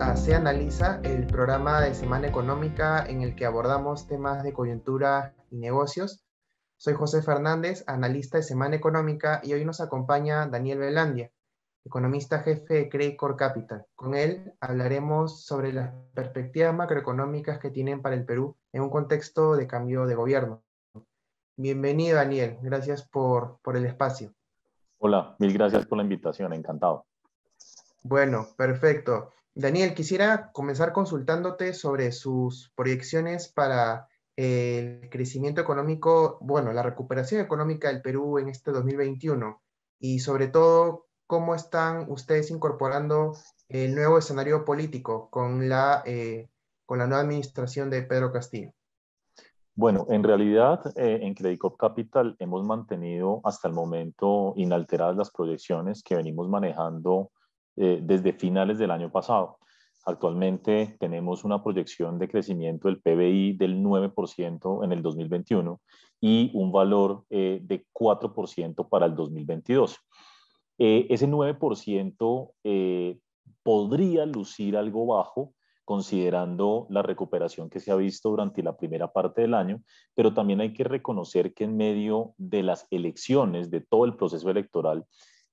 a Se Analiza, el programa de Semana Económica en el que abordamos temas de coyuntura y negocios. Soy José Fernández, analista de Semana Económica, y hoy nos acompaña Daniel Velandia, economista jefe de Credit Capital. Con él hablaremos sobre las perspectivas macroeconómicas que tienen para el Perú en un contexto de cambio de gobierno. Bienvenido, Daniel. Gracias por, por el espacio. Hola, mil gracias por la invitación. Encantado. Bueno, perfecto. Daniel, quisiera comenzar consultándote sobre sus proyecciones para el crecimiento económico, bueno, la recuperación económica del Perú en este 2021 y sobre todo cómo están ustedes incorporando el nuevo escenario político con la, eh, con la nueva administración de Pedro Castillo. Bueno, en realidad eh, en credit Capital hemos mantenido hasta el momento inalteradas las proyecciones que venimos manejando eh, desde finales del año pasado. Actualmente tenemos una proyección de crecimiento del PBI del 9% en el 2021 y un valor eh, de 4% para el 2022. Eh, ese 9% podría lucir algo bajo considerando la recuperación que se ha visto durante la primera parte del año, pero también hay que reconocer que en medio de las elecciones, de todo el proceso electoral,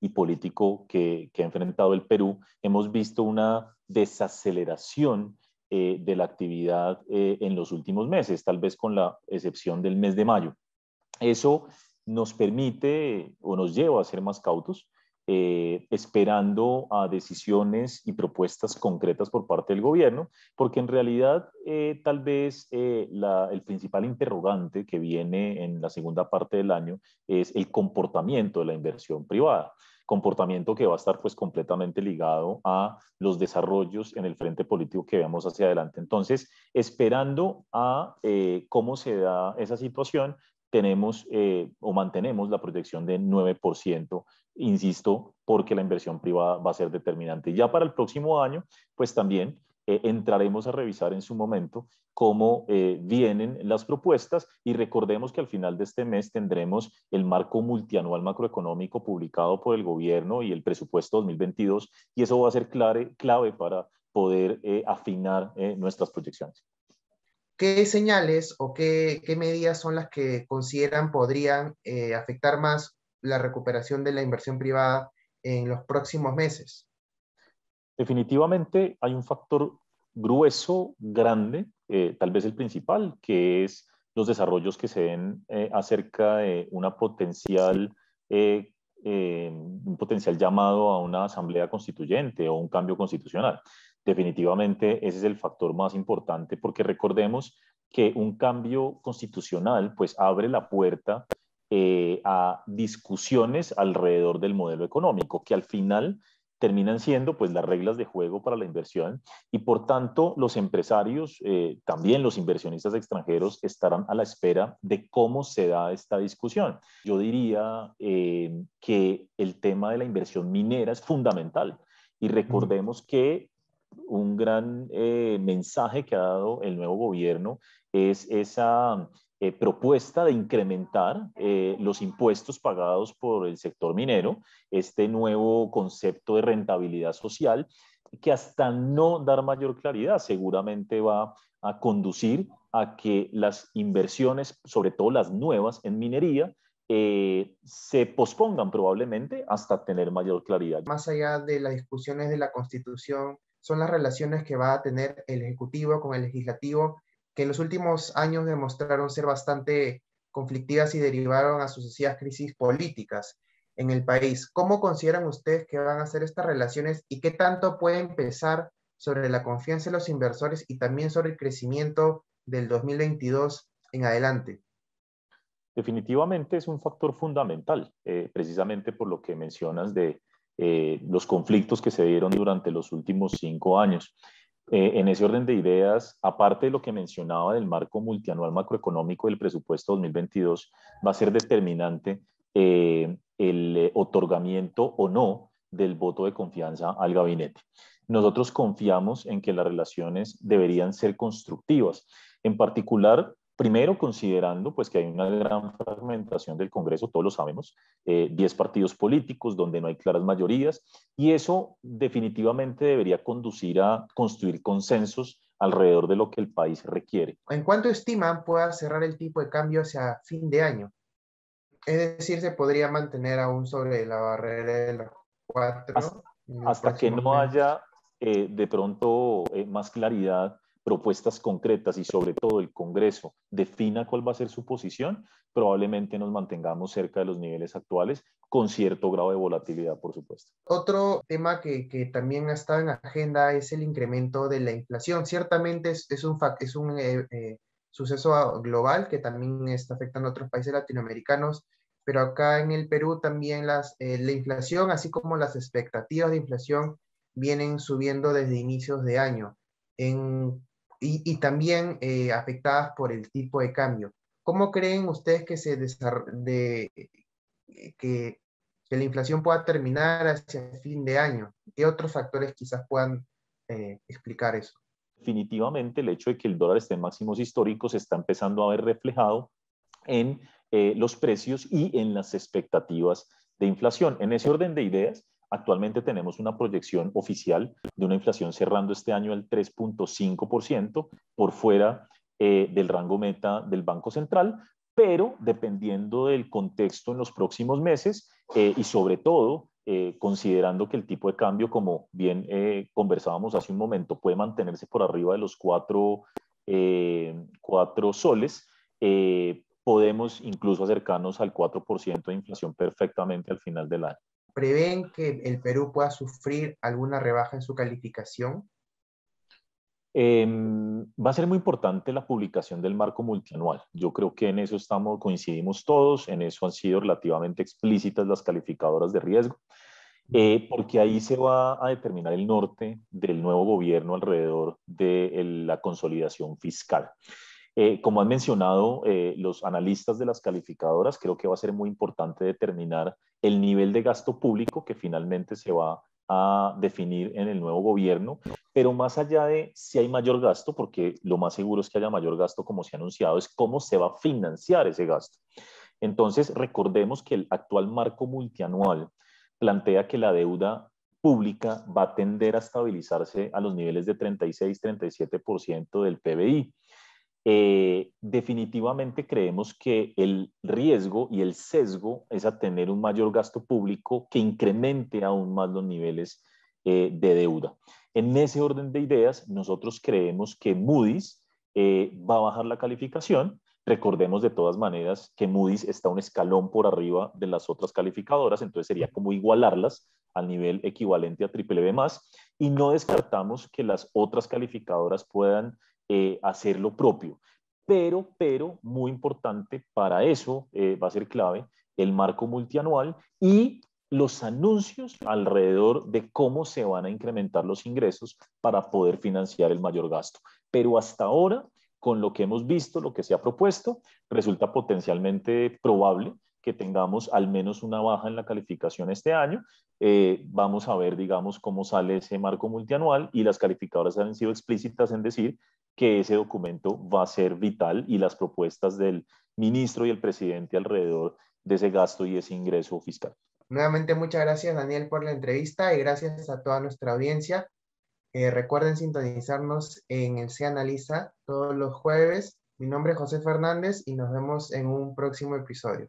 y político que, ha enfrentado el Perú, hemos visto una desaceleración eh, de la actividad eh, en los últimos meses, tal vez con la excepción del mes de mayo. Eso nos permite o nos lleva a ser más cautos, eh, esperando a decisiones y propuestas concretas por parte del gobierno, porque en realidad tal vez el principal interrogante que viene en la segunda parte del año es el comportamiento de la inversión privada comportamiento que va a estar pues completamente ligado a los desarrollos en el frente político que veamos hacia adelante. Entonces, esperando a eh, cómo se da esa situación, tenemos eh, o mantenemos la proyección de 9%, insisto, porque la inversión privada va a ser determinante. Ya para el próximo año, pues también eh, entraremos a revisar en su momento cómo eh, vienen las propuestas y recordemos que al final de este mes tendremos el marco multianual macroeconómico publicado por el gobierno y el presupuesto 2022 y eso va a ser clave, clave para poder eh, afinar nuestras proyecciones. ¿Qué señales o qué, qué, medidas son las que consideran podrían afectar más la recuperación de la inversión privada en los próximos meses? Definitivamente hay un factor grueso, grande, eh, tal vez el principal, que es los desarrollos que se ven eh, acerca de una potencial, eh, em, un potencial llamado a una asamblea constituyente o un cambio constitucional. Definitivamente ese es el factor más importante porque recordemos que un cambio constitucional pues abre la puerta a discusiones alrededor del modelo económico, que al final terminan siendo pues las reglas de juego para la inversión y por tanto los empresarios, eh, también los inversionistas extranjeros estarán a la espera de cómo se da esta discusión. Yo diría eh, que el tema de la inversión minera es fundamental y recordemos que un gran eh, mensaje que ha dado el nuevo gobierno es esa eh, propuesta de incrementar eh, los impuestos pagados por el sector minero, este nuevo concepto de rentabilidad social, que hasta no dar mayor claridad seguramente va a conducir a que las inversiones, sobre todo las nuevas en minería, eh, se pospongan probablemente hasta tener mayor claridad. Más allá de las discusiones de la Constitución, son las relaciones que va a tener el Ejecutivo con el Legislativo que en los últimos años demostraron ser bastante conflictivas y derivaron a sucesivas crisis políticas en el país. ¿Cómo consideran ustedes que van a ser estas relaciones y qué tanto pueden pesar sobre la confianza de los inversores y también sobre el crecimiento del 2022 en adelante? Definitivamente es un factor fundamental, eh, precisamente por lo que mencionas de eh, los conflictos que se dieron durante los últimos cinco años. Eh, en ese orden de ideas, aparte de lo que mencionaba del marco multianual macroeconómico del presupuesto 2022, va a ser determinante eh, el eh, otorgamiento o no del voto de confianza al gabinete. Nosotros confiamos en que las relaciones deberían ser constructivas. En particular, Primero, considerando pues, que hay una gran fragmentación del Congreso, todos lo sabemos, 10 eh, partidos políticos donde no hay claras mayorías, y eso definitivamente debería conducir a construir consensos alrededor de lo que el país requiere. ¿En cuánto estiman pueda cerrar el tipo de cambio hacia fin de año? Es decir, se podría mantener aún sobre la barrera de los 4? Hasta, que no haya eh, de pronto eh, más claridad propuestas concretas y sobre todo el Congreso defina cuál va a ser su posición, probablemente nos mantengamos cerca de los niveles actuales con cierto grado de volatilidad, por supuesto. Otro tema que, también ha estado en agenda es el incremento de la inflación. Ciertamente es, es un, es un eh, eh, suceso global que también está afectando a otros países latinoamericanos, pero acá en el Perú también las, eh, la inflación, así como las expectativas de inflación, vienen subiendo desde inicios de año. En y, también eh, afectadas por el tipo de cambio. ¿Cómo creen ustedes que, se eh, que, la inflación pueda terminar hacia el fin de año? ¿Qué otros factores quizás puedan eh, explicar eso? Definitivamente el hecho de que el dólar esté en máximos históricos está empezando a ver reflejado en los precios y en las expectativas de inflación. En ese orden de ideas, Actualmente tenemos una proyección oficial de una inflación cerrando este año al 3.5% por fuera eh, del rango meta del Banco Central, pero dependiendo del contexto en los próximos meses eh, y sobre todo eh, considerando que el tipo de cambio, como bien conversábamos hace un momento, puede mantenerse por arriba de los cuatro soles, podemos incluso acercarnos al 4% de inflación perfectamente al final del año prevén que el Perú pueda sufrir alguna rebaja en su calificación? Em, va a ser muy importante la publicación del marco multianual. Yo creo que en eso estamos, coincidimos todos, en eso han sido relativamente explícitas las calificadoras de riesgo, eh, porque ahí se va a determinar el norte del nuevo gobierno alrededor de la consolidación fiscal. Eh, como han mencionado eh, los analistas de las calificadoras, creo que va a ser muy importante determinar el nivel de gasto público que finalmente se va a definir en el nuevo gobierno, pero más allá de si hay mayor gasto, porque lo más seguro es que haya mayor gasto como se ha anunciado, es cómo se va a financiar ese gasto. Entonces, recordemos que el actual marco multianual plantea que la deuda pública va a tender a estabilizarse a los niveles de 36-37% del PBI. Eh, definitivamente creemos que el riesgo y el sesgo es a tener un mayor gasto público que incremente aún más los niveles eh, de deuda. En ese orden de ideas, nosotros creemos que Moody's eh, va a bajar la calificación. Recordemos de todas maneras que Moody's está un escalón por arriba de las otras calificadoras, entonces sería como igualarlas al nivel equivalente a triple B más y no descartamos que las otras calificadoras puedan eh, hacer lo propio. Pero, pero, muy importante, para eso eh, va a ser clave el marco multianual y los anuncios alrededor de cómo se van a incrementar los ingresos para poder financiar el mayor gasto. Pero hasta ahora, con lo que hemos visto, lo que se ha propuesto, resulta potencialmente probable que tengamos al menos una baja en la calificación este año. Eh, vamos a ver, digamos, cómo sale ese marco multianual y las calificadoras han sido explícitas en decir que ese documento va a ser vital y las propuestas del ministro y el presidente alrededor de ese gasto y ese ingreso fiscal. Nuevamente muchas gracias Daniel por la entrevista y gracias a toda nuestra audiencia. Eh, recuerden sintonizarnos en el Se Analiza todos los jueves. Mi nombre es José Fernández y nos vemos en un próximo episodio.